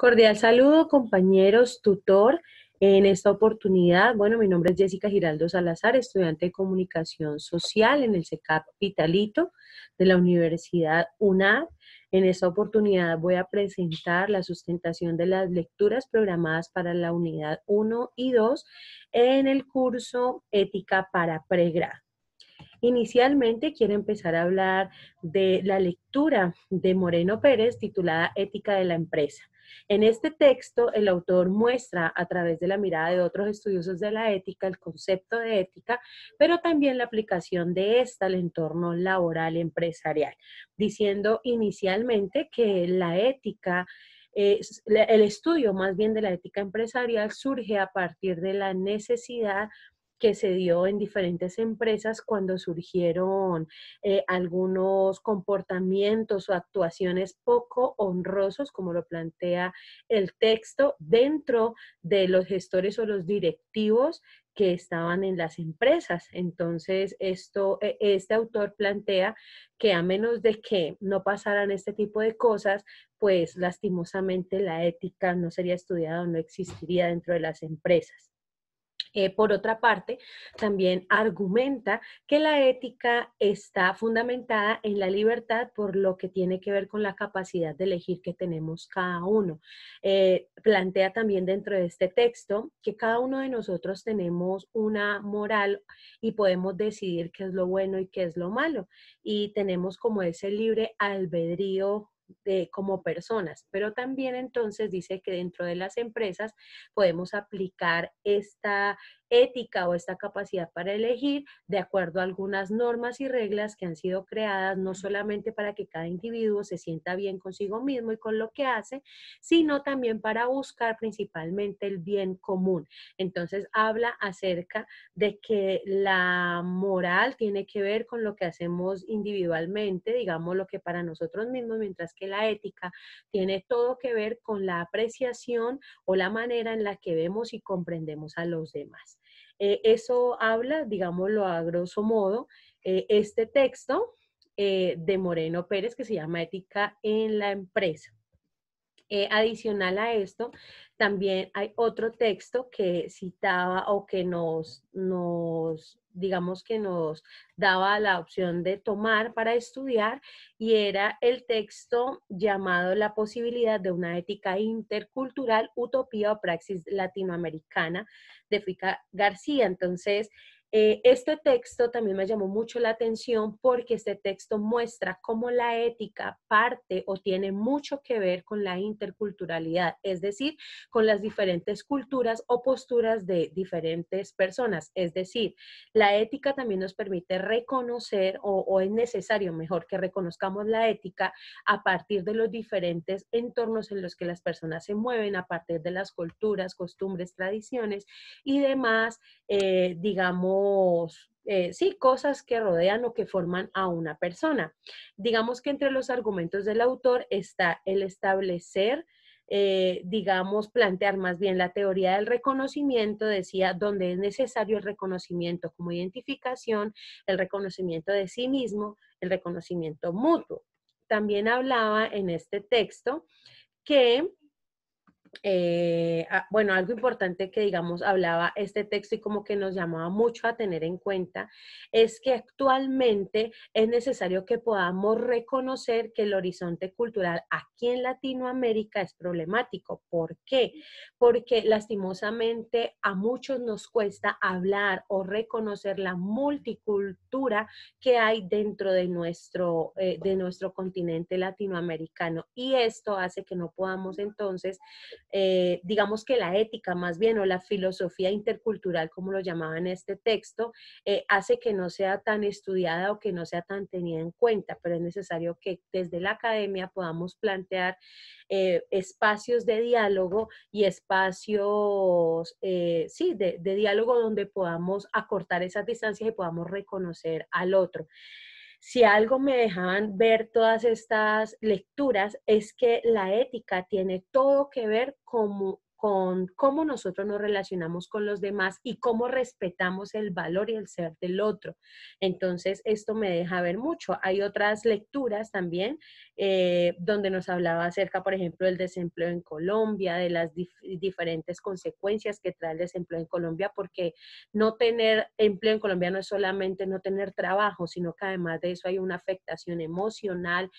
Cordial saludo, compañeros, tutor. En esta oportunidad, bueno, mi nombre es Jessica Giraldo Salazar, estudiante de Comunicación Social en el CECAP de la Universidad UNAD. En esta oportunidad voy a presentar la sustentación de las lecturas programadas para la unidad 1 y 2 en el curso Ética para pregrado. Inicialmente quiero empezar a hablar de la lectura de Moreno Pérez titulada Ética de la empresa en este texto, el autor muestra a través de la mirada de otros estudiosos de la ética el concepto de ética, pero también la aplicación de ésta al entorno laboral empresarial, diciendo inicialmente que la ética eh, el estudio más bien de la ética empresarial surge a partir de la necesidad que se dio en diferentes empresas cuando surgieron eh, algunos comportamientos o actuaciones poco honrosos, como lo plantea el texto, dentro de los gestores o los directivos que estaban en las empresas. Entonces, esto, e, este autor plantea que a menos de que no pasaran este tipo de cosas, pues lastimosamente la ética no sería estudiada o no existiría dentro de las empresas. Eh, por otra parte, también argumenta que la ética está fundamentada en la libertad por lo que tiene que ver con la capacidad de elegir que tenemos cada uno. Eh, plantea también dentro de este texto que cada uno de nosotros tenemos una moral y podemos decidir qué es lo bueno y qué es lo malo. Y tenemos como ese libre albedrío de, como personas, pero también entonces dice que dentro de las empresas podemos aplicar esta ética o esta capacidad para elegir de acuerdo a algunas normas y reglas que han sido creadas, no solamente para que cada individuo se sienta bien consigo mismo y con lo que hace, sino también para buscar principalmente el bien común. Entonces habla acerca de que la moral tiene que ver con lo que hacemos individualmente, digamos lo que para nosotros mismos, mientras que que la ética tiene todo que ver con la apreciación o la manera en la que vemos y comprendemos a los demás. Eh, eso habla, digámoslo a grosso modo, eh, este texto eh, de Moreno Pérez que se llama Ética en la empresa. Eh, adicional a esto, también hay otro texto que citaba o que nos, nos, digamos que nos daba la opción de tomar para estudiar y era el texto llamado La posibilidad de una ética intercultural, utopía o praxis latinoamericana de Fica García. Entonces, eh, este texto también me llamó mucho la atención porque este texto muestra cómo la ética parte o tiene mucho que ver con la interculturalidad, es decir, con las diferentes culturas o posturas de diferentes personas. Es decir, la ética también nos permite reconocer o, es necesario, mejor, que reconozcamos la ética a partir de los diferentes entornos en los que las personas se mueven, a partir de las culturas, costumbres, tradiciones y demás, eh, digamos, eh, sí, cosas que rodean o que forman a una persona. Digamos que entre los argumentos del autor está el establecer, eh, digamos, plantear más bien la teoría del reconocimiento, decía, donde es necesario el reconocimiento como identificación, el reconocimiento de sí mismo, el reconocimiento mutuo. También hablaba en este texto que eh, ah, bueno, algo importante que, digamos, hablaba este texto y como que nos llamaba mucho a tener en cuenta, es que actualmente es necesario que podamos reconocer que el horizonte cultural aquí en Latinoamérica es problemático. ¿Por qué? Porque lastimosamente a muchos nos cuesta hablar o reconocer la multicultura que hay dentro de nuestro, eh, de nuestro continente latinoamericano y esto hace que no podamos entonces eh, digamos que la ética más bien o la filosofía intercultural, como lo llamaba en este texto, eh, hace que no sea tan estudiada o que no sea tan tenida en cuenta, pero es necesario que desde la academia podamos plantear eh, espacios de diálogo y espacios, sí, de diálogo donde podamos acortar esas distancias y podamos reconocer al otro si algo me dejaban ver todas estas lecturas, es que la ética tiene todo que ver como, con cómo nosotros nos relacionamos con los demás y cómo respetamos el valor y el ser del otro. Entonces, esto me deja ver mucho. Hay otras lecturas también eh, donde nos hablaba acerca, por ejemplo, del desempleo en Colombia, de las diferentes consecuencias que trae el desempleo en Colombia, porque no tener empleo en Colombia no es solamente no tener trabajo, sino que además de eso hay una afectación emocional,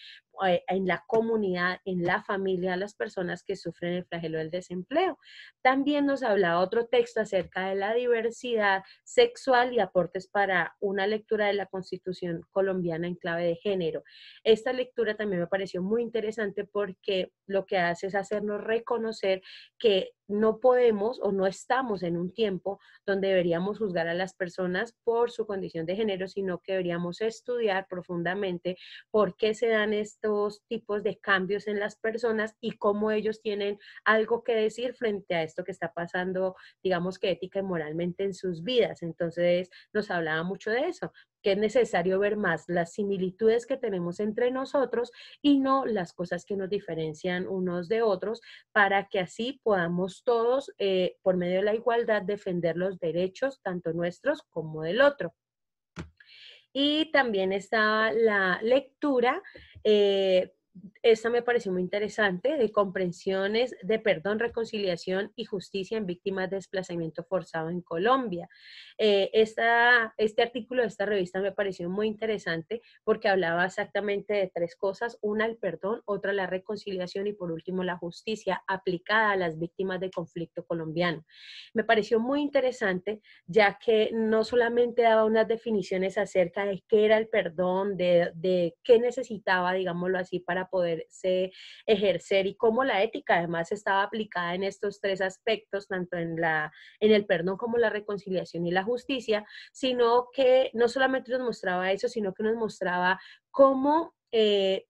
eh, en la comunidad, en la familia, a las personas que sufren el flagelo del desempleo. También nos habla otro texto acerca de la diversidad sexual y aportes para una lectura de la Constitución colombiana en clave de género. Esta lectura también me pareció muy interesante porque lo que hace es hacernos reconocer que no podemos o no estamos en un tiempo donde deberíamos juzgar a las personas por su condición de género, sino que deberíamos estudiar profundamente por qué se dan estos tipos de cambios en las personas y cómo ellos tienen algo que decir frente a esto que está pasando, digamos que ética y moralmente en sus vidas. Entonces, nos hablaba mucho de eso, que es necesario ver más las similitudes que tenemos entre nosotros y no las cosas que nos diferencian unos de otros para que así podamos todos, eh, por medio de la igualdad, defender los derechos tanto nuestros como del otro. Y también está la lectura. Eh, esta me pareció muy interesante, de comprensiones de perdón, reconciliación y justicia en víctimas de desplazamiento forzado en Colombia. Eh, este artículo de esta revista me pareció muy interesante porque hablaba exactamente de tres cosas, una el perdón, otra la reconciliación y por último la justicia aplicada a las víctimas de conflicto colombiano. Me pareció muy interesante ya que no solamente daba unas definiciones acerca de qué era el perdón, de, de qué necesitaba, digámoslo así, para poder se ejercer y cómo la ética además estaba aplicada en estos tres aspectos, tanto en, la, en el perdón como la reconciliación y la justicia, sino que no solamente nos mostraba eso, sino que nos mostraba cómo... Eh,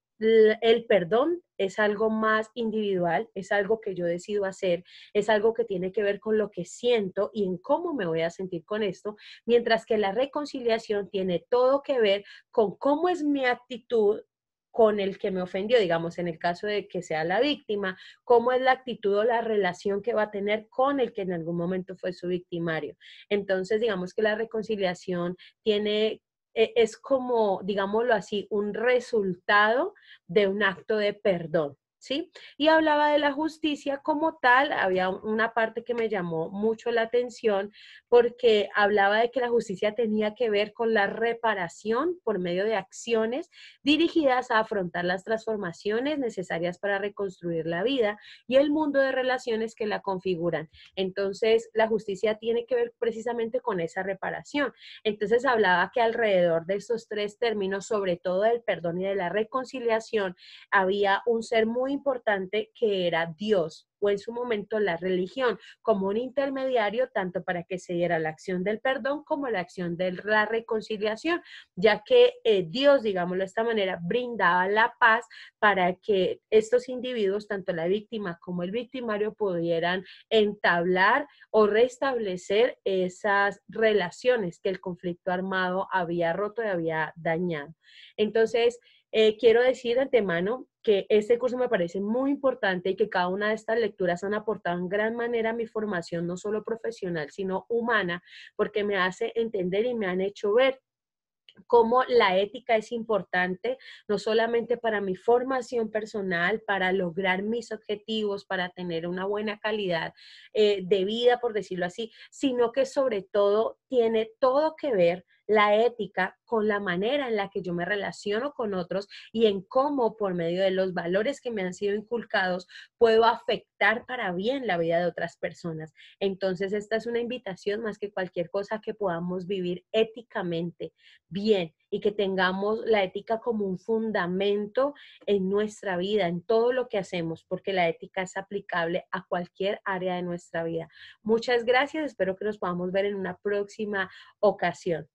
el perdón es algo más individual, es algo que yo decido hacer, es algo que tiene que ver con lo que siento y en cómo me voy a sentir con esto, mientras que la reconciliación tiene todo que ver con cómo es mi actitud con el que me ofendió, digamos, en el caso de que sea la víctima, cómo es la actitud o la relación que va a tener con el que en algún momento fue su victimario. Entonces, digamos que la reconciliación tiene e-, es como, digámoslo así, un resultado de un acto de perdón. Y hablaba de la justicia como tal, había una parte que me llamó mucho la atención porque hablaba de que la justicia tenía que ver con la reparación por medio de acciones dirigidas a afrontar las transformaciones necesarias para reconstruir la vida y el mundo de relaciones que la configuran. Entonces, la justicia tiene que ver precisamente con esa reparación. Entonces, hablaba que alrededor de estos tres términos, sobre todo del perdón y de la reconciliación, había un ser muy importante que era Dios o en su momento la religión como un intermediario tanto para que se diera la acción del perdón como la acción de la reconciliación, ya que eh, Dios, digámoslo de esta manera, brindaba la paz para que estos individuos, tanto la víctima como el victimario, pudieran entablar o restablecer esas relaciones que el conflicto armado había roto y había dañado. Entonces, eh, quiero decir de antemano que este curso me parece muy importante y que cada una de estas lecturas han aportado en gran manera a mi formación, no solo profesional, sino humana, porque me hace entender y me han hecho ver cómo la ética es importante, no solamente para mi formación personal, para lograr mis objetivos, para tener una buena calidad eh, de vida, por decirlo así, sino que sobre todo tiene todo que ver la ética con la manera en la que yo me relaciono con otros y en cómo por medio de los valores que me han sido inculcados puedo afectar para bien la vida de otras personas. Entonces, esta es una invitación más que cualquier cosa que podamos vivir éticamente bien y que tengamos la ética como un fundamento en nuestra vida, en todo lo que hacemos, porque la ética es aplicable a cualquier área de nuestra vida. Muchas gracias, espero que nos podamos ver en una próxima próxima ocasión.